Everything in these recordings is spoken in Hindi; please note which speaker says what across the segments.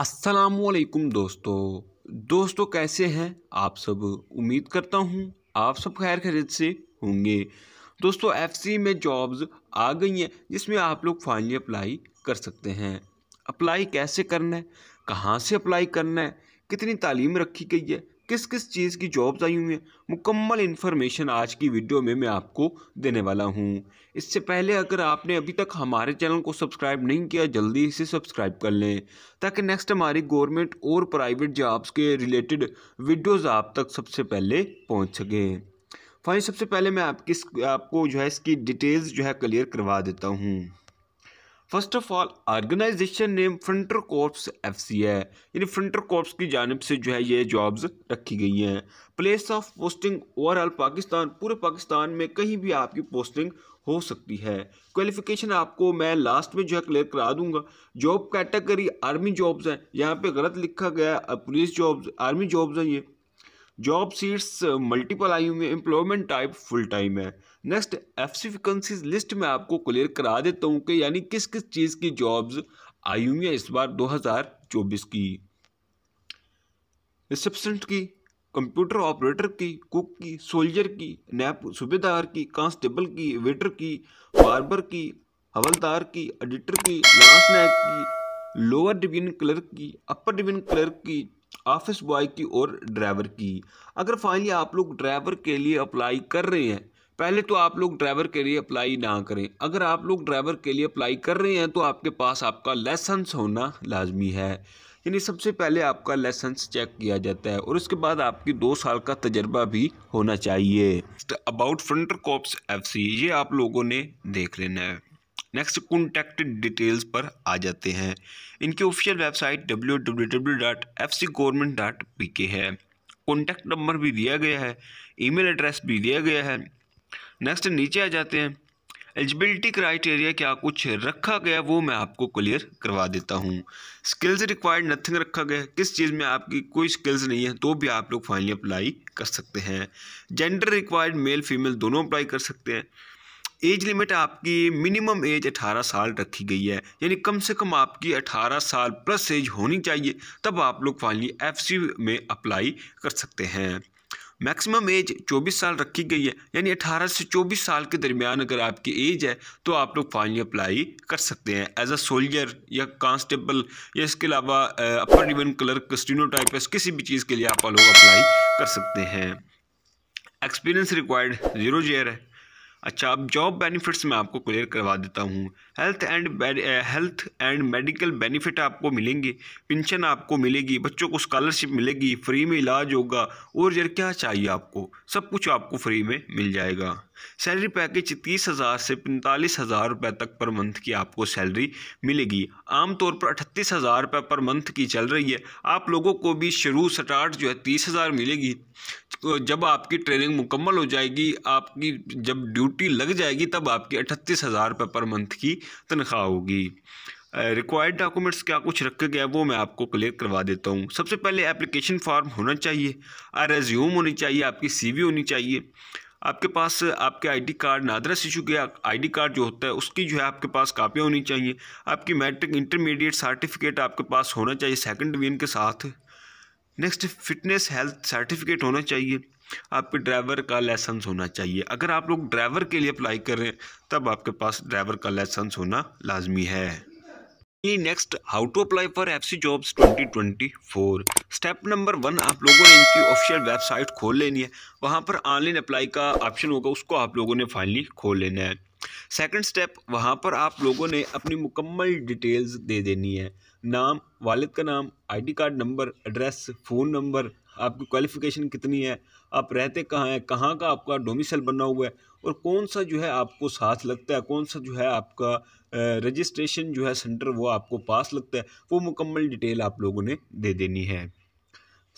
Speaker 1: असलकुम दोस्तों दोस्तों कैसे हैं आप सब उम्मीद करता हूँ आप सब खैर खरीद से होंगे दोस्तों एफसी में जॉब्स आ गई हैं जिसमें आप लोग फाइनली अप्लाई कर सकते हैं अप्लाई कैसे करना है कहाँ से अप्लाई करना है कितनी तालीम रखी गई है किस किस चीज़ की जॉब्स आई हुई हैं मुकम्मल इन्फॉर्मेशन आज की वीडियो में मैं आपको देने वाला हूँ इससे पहले अगर आपने अभी तक हमारे चैनल को सब्सक्राइब नहीं किया जल्दी इसे सब्सक्राइब कर लें ताकि नेक्स्ट हमारी गवर्नमेंट और प्राइवेट जॉब्स के रिलेटेड वीडियोज़ आप तक सबसे पहले पहुँच सकें फाइन सबसे पहले मैं आपकी आपको जो है इसकी डिटेल्स जो है क्लियर करवा देता हूँ first of all organization name frontier corps F C है यानी फ्रंटर कॉर्प्स की जानब से जो है ये जॉब्स रखी गई हैं place of posting overall Pakistan पूरे पाकिस्तान में कहीं भी आपकी पोस्टिंग हो सकती है क्वालिफिकेशन आपको मैं लास्ट में जो है क्लियर करा दूंगा जॉब कैटेगरी आर्मी जॉब्स हैं यहाँ पे गलत लिखा गया है पुलिस जॉब्स आर्मी जॉब्स हैं ये जॉब सीट्स मल्टीपल आई हुई है एम्प्लॉयमेंट टाइप फुल टाइम है next F C vacancies list में आपको क्लियर करा देता हूँ कि यानी किस किस चीज़ की जॉब्स आई हुई हैं इस बार 2024 की रिसेप्शनिस्ट की कंप्यूटर ऑपरेटर की कुक की सोल्जर की नैप सूबेदार की कांस्टेबल की वेटर की बार्बर की हवलदार की एडिटर की लास्ट की लोअर डिवीजन क्लर्क की अपर डिवीजन क्लर्क की ऑफिस बॉय की और ड्राइवर की अगर फाइनली आप लोग ड्राइवर के लिए अप्लाई कर रहे हैं पहले तो आप लोग ड्राइवर के लिए अप्लाई ना करें अगर आप लोग ड्राइवर के लिए अप्लाई कर रहे हैं तो आपके पास आपका लाइसेंस होना लाजमी है यानी सबसे पहले आपका लाइसेंस चेक किया जाता है और उसके बाद आपकी दो साल का तजर्बा भी होना चाहिए अबाउट फ्रंटर कॉप्स एफ ये आप लोगों ने देख लेना है नेक्स्ट कॉन्टैक्ट डिटेल्स पर आ जाते हैं इनकी official website W W W dot F C dot P K है कॉन्टैक्ट नंबर भी दिया गया है ईमेल एड्रेस भी दिया गया है नेक्स्ट नीचे आ जाते हैं एलिजिबिलिटी क्राइटेरिया क्या कुछ रखा गया वो मैं आपको क्लियर करवा देता हूँ स्किल्स रिक्वायर्ड नथिंग रखा गया किस चीज़ में आपकी कोई स्किल्स नहीं है तो भी आप लोग फाइनली अप्लाई कर सकते हैं जेंडर रिक्वायर्ड मेल फीमेल दोनों अप्लाई कर सकते हैं एज लिमिट आपकी मिनिमम एज 18 साल रखी गई है यानी कम से कम आपकी 18 साल प्लस एज होनी चाहिए तब आप लोग फाइनली एफ में अप्लाई कर सकते हैं मैक्सिमम एज 24 साल रखी गई है यानी 18 से 24 साल के दरमियान अगर आपकी एज है तो आप लोग फाइनली अप्लाई कर सकते हैं एज अ सोल्जर या कांस्टेबल या इसके अलावा अपर इवन क्लर्क स्टीनोटाइपस किसी भी चीज़ के लिए आप लोग अप्लाई कर सकते हैं एक्सपीरियंस रिक्वायर्ड ज़ीरो जेयर है अच्छा अब जॉब बेनिफिट्स मैं आपको क्लियर करवा देता हूँ health and health and medical benefit आपको मिलेंगे पेंशन आपको मिलेगी बच्चों को स्कॉलरशिप मिलेगी फ्री में इलाज होगा और यार क्या चाहिए आपको सब कुछ आपको फ्री में मिल जाएगा सैलरी पैकेज तीस हज़ार से पैंतालीस हज़ार रुपये तक पर मंथ की आपको सैलरी मिलेगी आमतौर पर अठतीस हज़ार रुपये पर मंथ की चल रही है आप लोगों को भी शुरू स्टार्ट जो है तीस हज़ार मिलेगी तो जब आपकी ट्रेनिंग मुकम्मल हो जाएगी आपकी जब ड्यूटी लग जाएगी तब आपकी अठतीस हज़ार रुपये पर मंथ की तनख्वाह होगी रिक्वायर्ड डॉक्यूमेंट्स क्या कुछ रखे गए वो मैं आपको क्लियर करवा देता हूँ सबसे पहले एप्लीकेशन फॉर्म होना चाहिए रेज्यूम होनी चाहिए आपकी सीवी होनी चाहिए आपके पास आपके आईडी कार्ड नादरस इशू के आईडी कार्ड जो होता है उसकी जो है आपके पास कापियाँ होनी चाहिए आपकी मैट्रिक इंटरमीडिएट सर्टिफिकेट आपके पास होना चाहिए सेकंड डिवीजन के साथ नेक्स्ट फिटनेस हेल्थ सर्टिफिकेट होना चाहिए आपके ड्राइवर का लाइसेंस होना चाहिए अगर आप लोग ड्राइवर के लिए अप्लाई कर रहे हैं तब आपके पास ड्राइवर का लाइसेंस होना लाजमी है next how to apply for F C jobs four step number one आप लोगों ने इनकी ऑफिशियल वेबसाइट खोल लेनी है वहाँ पर ऑनलाइन अप्लाई का ऑप्शन होगा उसको आप लोगों ने फाइनली खोल लेना है सेकंड स्टेप वहाँ पर आप लोगों ने अपनी मुकम्मल डिटेल्स दे देनी है नाम वालिद का नाम ID card number address phone number आपकी क्वालिफ़िकेशन कितनी है आप रहते कहाँ हैं कहाँ का आपका डोमिसल बना हुआ है और कौन सा जो है आपको साथ लगता है कौन सा जो है आपका रजिस्ट्रेशन जो है सेंटर वो आपको पास लगता है वो मुकम्मल डिटेल आप लोगों ने दे देनी है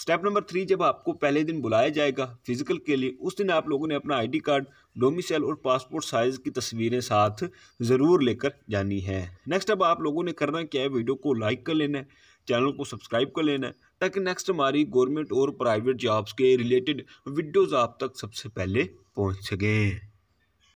Speaker 1: स्टेप नंबर थ्री जब आपको पहले दिन बुलाया जाएगा फिजिकल के लिए उस दिन आप लोगों ने अपना आईडी कार्ड डोमिसल और पासपोर्ट साइज़ की तस्वीरें साथ ज़रूर लेकर जानी है नेक्स्ट अब आप लोगों ने करना क्या है वीडियो को लाइक कर लेना है चैनल को सब्सक्राइब कर लेना है ताकि नेक्स्ट हमारी गवर्नमेंट और प्राइवेट जॉब्स के रिलेटेड वीडियोज़ आप तक सबसे पहले पहुँच सकें